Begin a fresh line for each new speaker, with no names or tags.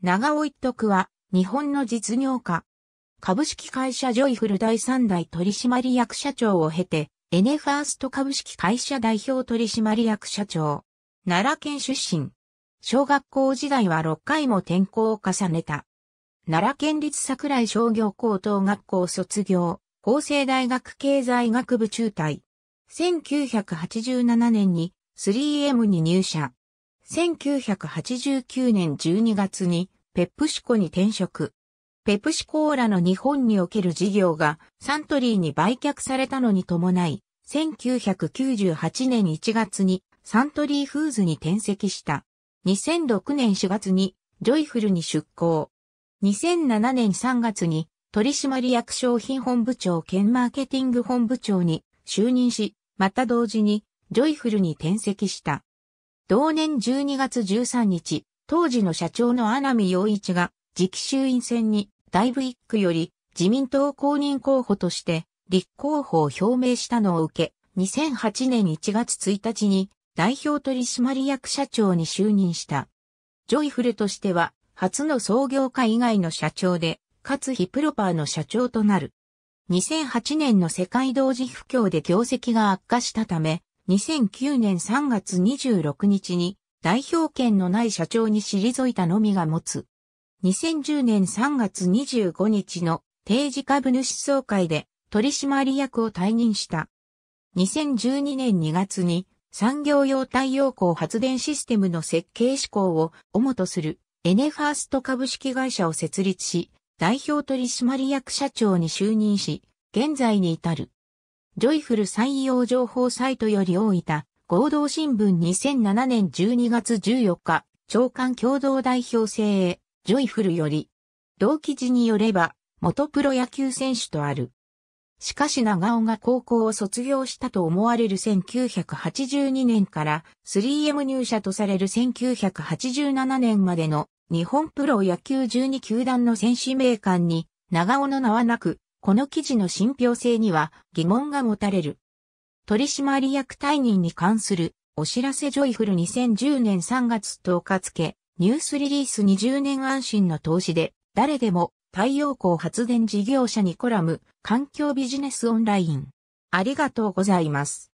長尾一徳は、日本の実業家。株式会社ジョイフル第3代取締役社長を経て、エネファースト株式会社代表取締役社長。奈良県出身。小学校時代は6回も転校を重ねた。奈良県立桜井商業高等学校卒業、法政大学経済学部中退。1987年に 3M に入社。1989年12月にペプシコに転職。ペプシコーラの日本における事業がサントリーに売却されたのに伴い、1998年1月にサントリーフーズに転籍した。2006年4月にジョイフルに出向。2007年3月に取締役商品本部長兼マーケティング本部長に就任し、また同時にジョイフルに転籍した。同年12月13日、当時の社長の穴見陽一が、次期衆院選に、大イ一クより、自民党公認候補として、立候補を表明したのを受け、2008年1月1日に、代表取締役社長に就任した。ジョイフルとしては、初の創業家以外の社長で、かつヒプロパーの社長となる。2008年の世界同時不況で業績が悪化したため、2009年3月26日に代表権のない社長に退いたのみが持つ。2010年3月25日の定時株主総会で取締役を退任した。2012年2月に産業用太陽光発電システムの設計志向を主とするエネファースト株式会社を設立し、代表取締役社長に就任し、現在に至る。ジョイフル採用情報サイトより大分、合同新聞2007年12月14日、長官共同代表制へ、ジョイフルより、同記事によれば、元プロ野球選手とある。しかし長尾が高校を卒業したと思われる1982年から 3M 入社とされる1987年までの日本プロ野球12球団の選手名鑑に長尾の名はなく、この記事の信憑性には疑問が持たれる。取締役退任に関するお知らせジョイフル2010年3月10日付、ニュースリリース20年安心の投資で、誰でも太陽光発電事業者にコラム、環境ビジネスオンライン。ありがとうございます。